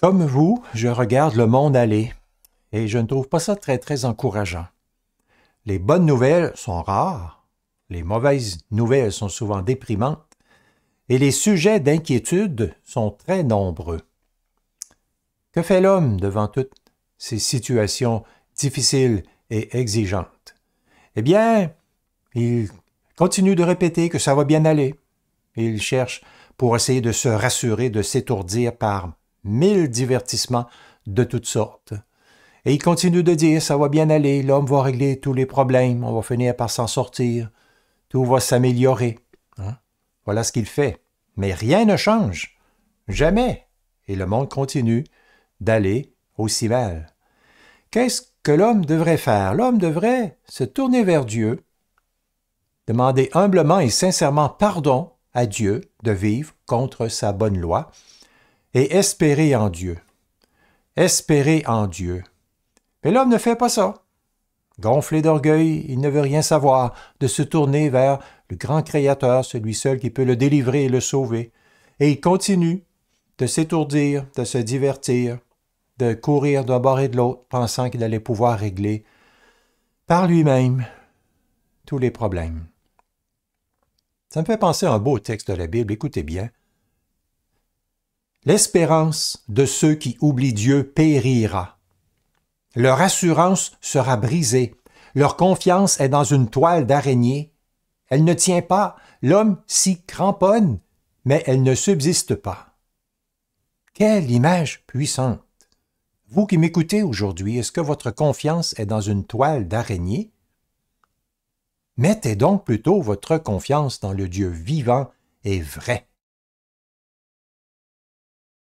Comme vous, je regarde le monde aller et je ne trouve pas ça très très encourageant. Les bonnes nouvelles sont rares, les mauvaises nouvelles sont souvent déprimantes et les sujets d'inquiétude sont très nombreux. Que fait l'homme devant toutes ces situations difficiles et exigeantes? Eh bien, il continue de répéter que ça va bien aller. Il cherche pour essayer de se rassurer, de s'étourdir par mille divertissements de toutes sortes. Et il continue de dire, ça va bien aller, l'homme va régler tous les problèmes, on va finir par s'en sortir, tout va s'améliorer. Hein. Voilà ce qu'il fait. Mais rien ne change. Jamais. Et le monde continue d'aller aussi mal. Qu'est-ce que l'homme devrait faire? L'homme devrait se tourner vers Dieu, demander humblement et sincèrement pardon à Dieu de vivre contre sa bonne loi et espérer en Dieu. Espérer en Dieu. Mais l'homme ne fait pas ça. Gonflé d'orgueil, il ne veut rien savoir de se tourner vers le grand Créateur, celui seul qui peut le délivrer et le sauver. Et il continue de s'étourdir, de se divertir, de courir d'un bord et de l'autre, pensant qu'il allait pouvoir régler par lui-même tous les problèmes. Ça me fait penser à un beau texte de la Bible, écoutez bien. L'espérance de ceux qui oublient Dieu périra. Leur assurance sera brisée, leur confiance est dans une toile d'araignée. Elle ne tient pas, l'homme s'y cramponne, mais elle ne subsiste pas. Quelle image puissante! Vous qui m'écoutez aujourd'hui, est-ce que votre confiance est dans une toile d'araignée? Mettez donc plutôt votre confiance dans le Dieu vivant et vrai.